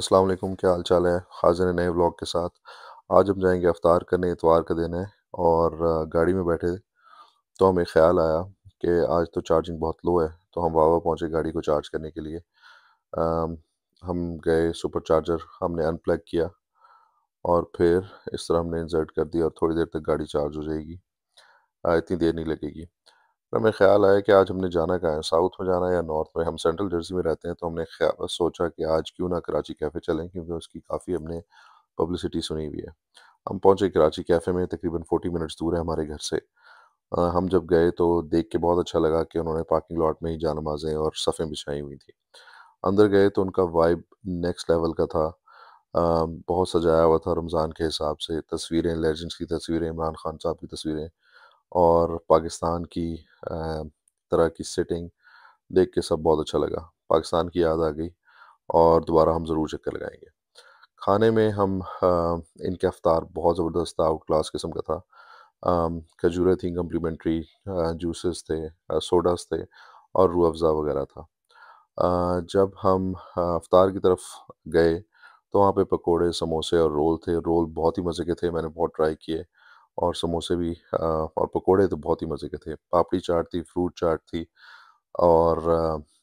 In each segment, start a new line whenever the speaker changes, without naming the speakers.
अस्सलाम वालेकुम क्या हाल चाल है हाजिर नए व्लॉग के साथ आज हम जाएंगे अफ्तार करने इतवार का दिन है और गाड़ी में बैठे तो हमें ख्याल आया कि आज तो चार्जिंग बहुत लो है तो हम वावा पहुँचे गाड़ी को चार्ज करने के लिए आ, हम गए सुपर चार्जर हमने अनप्लग किया और फिर इस तरह हमने इंसर्ट कर दिया और थोड़ी देर तक गाड़ी चार्ज हो जाएगी इतनी देर नहीं लगेगी हमें ख्याल आया कि आज हमने जाना कहाँ है साउथ में जाना है या नॉर्थ में हम सेंट्रल जर्सी में रहते हैं तो हमने सोचा कि आज क्यों ना कराची कैफ़े चलें क्योंकि उसकी काफ़ी हमने पब्लिसिटी सुनी हुई है हम पहुंचे कराची कैफ़े में तकरीबन फोर्टी मिनट्स दूर है हमारे घर से हम जब गए तो देख के बहुत अच्छा लगा कि उन्होंने पार्किंग लॉट में ही जानमाज़ें और सफ़ें बिछाई हुई थी अंदर गए तो उनका वाइब नेक्स्ट लेवल का था बहुत सजाया हुआ था रमज़ान के हिसाब से तस्वीरें लेजेंड्स की तस्वीरें इमरान खान साहब की तस्वीरें और पाकिस्तान की तरह की सेटिंग देख के सब बहुत अच्छा लगा पाकिस्तान की याद आ गई और दोबारा हम ज़रूर चक्कर लगाएंगे खाने में हम इनके अफ्तार बहुत ज़बरदस्त था आउट क्लास किस्म का था खजूरें थी कम्प्लीमेंट्री जूसेस थे सोडास थे और रू अफ़ज़ा वगैरह था जब हम अफ्तार की तरफ गए तो वहाँ पे पकोड़े समोसे और रोल थे रोल बहुत ही मज़े के थे मैंने बहुत ट्राई किए और समोसे भी और पकोड़े तो बहुत ही मज़े के थे पापड़ी चाट थी फ्रूट चाट थी और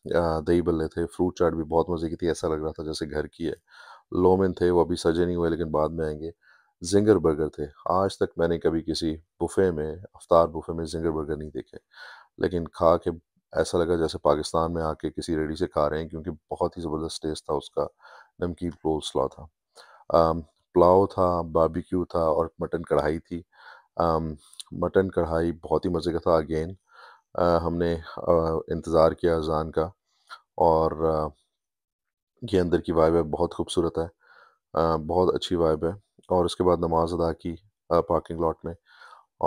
दही बल्ले थे फ्रूट चाट भी बहुत मज़े की थी ऐसा लग रहा था जैसे घर की है लोमिन थे वो अभी सजे नहीं हुए लेकिन बाद में आएंगे जिंगर बर्गर थे आज तक मैंने कभी किसी बुफे में अफ्तार बुफे में जिंगर बर्गर नहीं देखे लेकिन खा के ऐसा लगा जैसे पाकिस्तान में आके किसी रेडी से खा रहे हैं क्योंकि बहुत ही ज़बरदस्त टेस्ट था उसका नमकीन कोल्सला था पुलाव था बारबेक्यू था और मटन कढ़ाई थी Um, मटन कढ़ाई बहुत ही मज़े का था अगेन हमने इंतज़ार किया अजान का और ये अंदर की वाइब है बहुत खूबसूरत है आ, बहुत अच्छी वाइब है और उसके बाद नमाज अदा की आ, पार्किंग लॉट में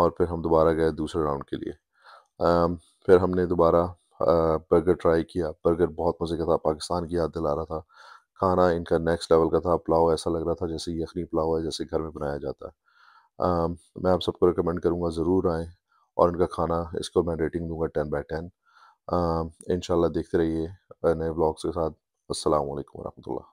और फिर हम दोबारा गए दूसरे राउंड के लिए आ, फिर हमने दोबारा बर्गर ट्राई किया बर्गर बहुत मज़े का था पाकिस्तान की याद दिला रहा था खाना इनका नेक्स्ट लेवल का था पुलाव ऐसा लग रहा था जैसे यखनी पुलाव है जैसे घर में बनाया जाता है मैं आप सबको रिकमेंड करूँगा ज़रूर आएँ और इनका खाना इसको मैं रेटिंग दूँगा टेन बाई टेन इन देखते रहिए नए ब्लॉग्स के साथ असल वरहमल